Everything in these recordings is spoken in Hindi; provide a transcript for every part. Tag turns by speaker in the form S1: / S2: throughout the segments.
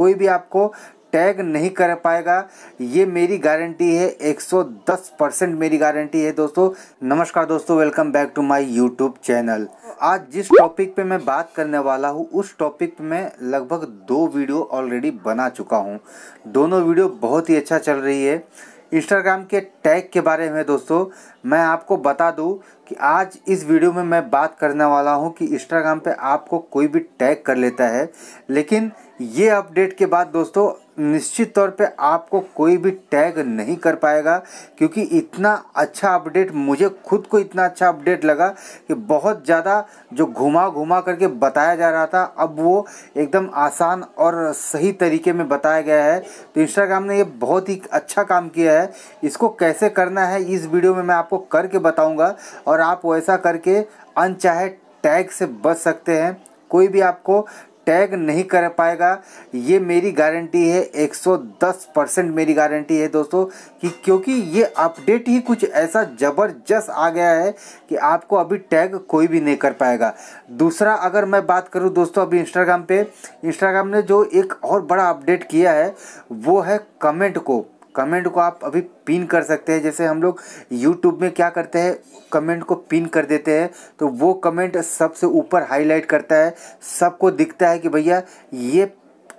S1: कोई भी आपको टैग नहीं कर पाएगा ये मेरी गारंटी है 110 परसेंट मेरी गारंटी है दोस्तों नमस्कार दोस्तों welcome back to my YouTube channel आज जिस टॉपिक पे मैं बात करने वाला हूँ उस टॉपिक पे मैं लगभग दो वीडियो ऑलरेडी बना चुका हूँ दोनों वीडियो बहुत ही अच्छा चल रही है इंस्टाग्राम के टैग के बारे में दोस्तों मैं आपको बता दूं कि आज इस वीडियो में मैं बात करने वाला हूं कि इंस्टाग्राम पे आपको कोई भी टैग कर लेता है लेकिन ये अपडेट के बाद दोस्तों निश्चित तौर पे आपको कोई भी टैग नहीं कर पाएगा क्योंकि इतना अच्छा अपडेट मुझे खुद को इतना अच्छा अपडेट लगा कि बहुत ज़्यादा जो घुमा घुमा करके बताया जा रहा था अब वो एकदम आसान और सही तरीके में बताया गया है तो इंस्टाग्राम ने ये बहुत ही अच्छा काम किया है इसको कैसे करना है इस वीडियो में मैं आपको करके बताऊँगा और आप वैसा करके अनचाहे टैग से बच सकते हैं कोई भी आपको टैग नहीं कर पाएगा ये मेरी गारंटी है 110 परसेंट मेरी गारंटी है दोस्तों कि क्योंकि ये अपडेट ही कुछ ऐसा ज़बरदस्त आ गया है कि आपको अभी टैग कोई भी नहीं कर पाएगा दूसरा अगर मैं बात करूँ दोस्तों अभी इंस्टाग्राम पे इंस्टाग्राम ने जो एक और बड़ा अपडेट किया है वो है कमेंट को कमेंट को आप अभी पिन कर सकते हैं जैसे हम लोग यूट्यूब में क्या करते हैं कमेंट को पिन कर देते हैं तो वो कमेंट सबसे ऊपर हाईलाइट करता है सबको दिखता है कि भैया ये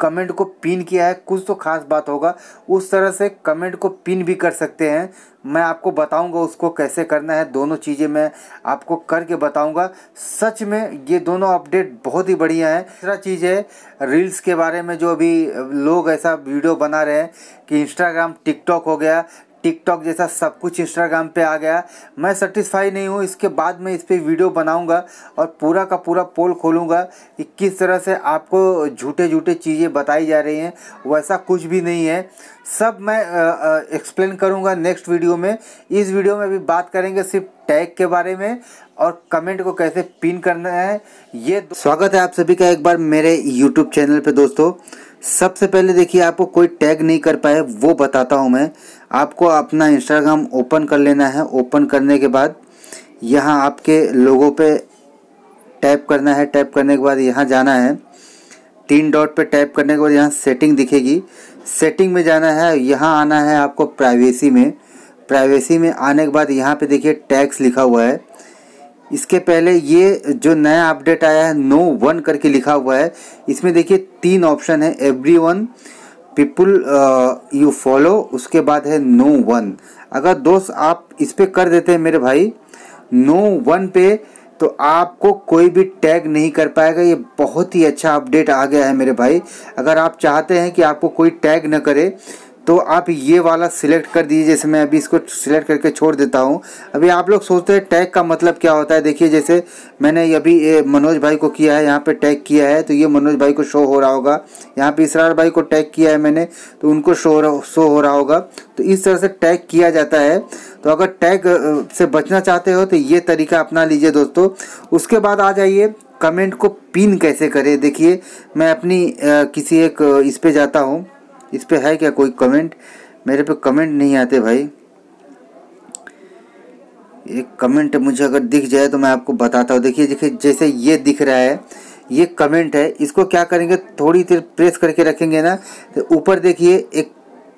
S1: कमेंट को पिन किया है कुछ तो खास बात होगा उस तरह से कमेंट को पिन भी कर सकते हैं मैं आपको बताऊंगा उसको कैसे करना है दोनों चीज़ें मैं आपको करके बताऊंगा सच में ये दोनों अपडेट बहुत ही बढ़िया हैं दूसरा चीज़ है रील्स के बारे में जो अभी लोग ऐसा वीडियो बना रहे हैं कि इंस्टाग्राम टिकटॉक हो गया टिकटॉक जैसा सब कुछ इंस्टाग्राम पे आ गया मैं सेटिस्फाई नहीं हूँ इसके बाद मैं इस पर वीडियो बनाऊँगा और पूरा का पूरा पोल खोलूँगा कि किस तरह से आपको झूठे झूठे चीज़ें बताई जा रही हैं वैसा कुछ भी नहीं है सब मैं एक्सप्लेन करूँगा नेक्स्ट वीडियो में इस वीडियो में अभी बात करेंगे सिर्फ टैग के बारे में और कमेंट को कैसे पिन करना है ये स्वागत है आप सभी का एक बार मेरे यूट्यूब चैनल पर दोस्तों सबसे पहले देखिए आपको कोई टैग नहीं कर पाए वो बताता हूँ मैं आपको अपना इंस्टाग्राम ओपन कर लेना है ओपन करने के बाद यहाँ आपके लोगों पे टैप करना है टैप करने के बाद यहाँ जाना है तीन डॉट पे टैप करने के बाद यहाँ सेटिंग दिखेगी सेटिंग में जाना है यहाँ आना है आपको प्राइवेसी में प्राइवेसी में आने के बाद यहाँ पे देखिए टैक्स लिखा हुआ है इसके पहले ये जो नया अपडेट आया है नो वन करके लिखा हुआ है इसमें देखिए तीन ऑप्शन है every one people you follow उसके बाद है नो वन अगर दोस्त आप इस पर कर देते हैं मेरे भाई नो वन पे तो आपको कोई भी टैग नहीं कर पाएगा ये बहुत ही अच्छा अपडेट आ गया है मेरे भाई अगर आप चाहते हैं कि आपको कोई टैग न करे तो आप ये वाला सिलेक्ट कर दीजिए जैसे मैं अभी इसको सिलेक्ट करके छोड़ देता हूँ अभी आप लोग सोचते हैं टैग का मतलब क्या होता है देखिए जैसे मैंने अभी मनोज भाई को किया है यहाँ पे टैग किया है तो ये मनोज भाई को शो हो रहा होगा यहाँ पे इसरार भाई को टैग किया है मैंने तो उनको शो शो हो रहा होगा तो इस तरह से टैग किया जाता है तो अगर टैग से बचना चाहते हो तो ये तरीका अपना लीजिए दोस्तों उसके बाद आ जाइए कमेंट को पिन कैसे करें देखिए मैं अपनी किसी एक इस पर जाता हूँ इस पर है क्या कोई कमेंट मेरे पे कमेंट नहीं आते भाई ये कमेंट मुझे अगर दिख जाए तो मैं आपको बताता हूँ देखिए देखिए जैसे ये दिख रहा है ये कमेंट है इसको क्या करेंगे थोड़ी देर प्रेस करके रखेंगे ना तो ऊपर देखिए एक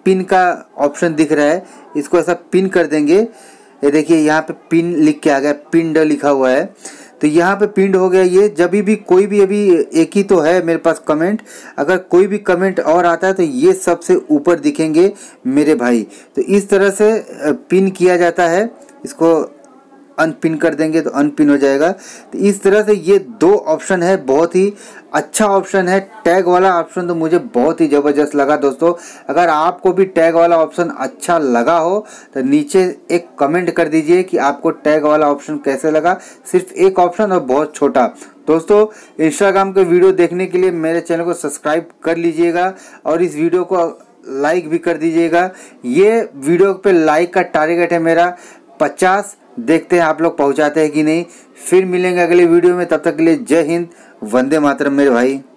S1: पिन का ऑप्शन दिख रहा है इसको ऐसा पिन कर देंगे ये देखिए यहाँ पे पिन लिख के आ गया पिन डर लिखा हुआ है तो यहाँ पे पिंड हो गया ये जब भी कोई भी अभी एक ही तो है मेरे पास कमेंट अगर कोई भी कमेंट और आता है तो ये सबसे ऊपर दिखेंगे मेरे भाई तो इस तरह से पिन किया जाता है इसको अनपिन कर देंगे तो अनपिन हो जाएगा तो इस तरह से ये दो ऑप्शन है बहुत ही अच्छा ऑप्शन है टैग वाला ऑप्शन तो मुझे बहुत ही ज़बरदस्त लगा दोस्तों अगर आपको भी टैग वाला ऑप्शन अच्छा लगा हो तो नीचे एक कमेंट कर दीजिए कि आपको टैग वाला ऑप्शन कैसे लगा सिर्फ एक ऑप्शन और बहुत छोटा दोस्तों इंस्टाग्राम के वीडियो देखने के लिए मेरे चैनल को सब्सक्राइब कर लीजिएगा और इस वीडियो को लाइक भी कर दीजिएगा ये वीडियो पे लाइक का टारगेट है मेरा पचास देखते हैं आप लोग पहुंचाते हैं कि नहीं फिर मिलेंगे अगले वीडियो में तब तक के लिए जय हिंद वंदे मातरम मेरे भाई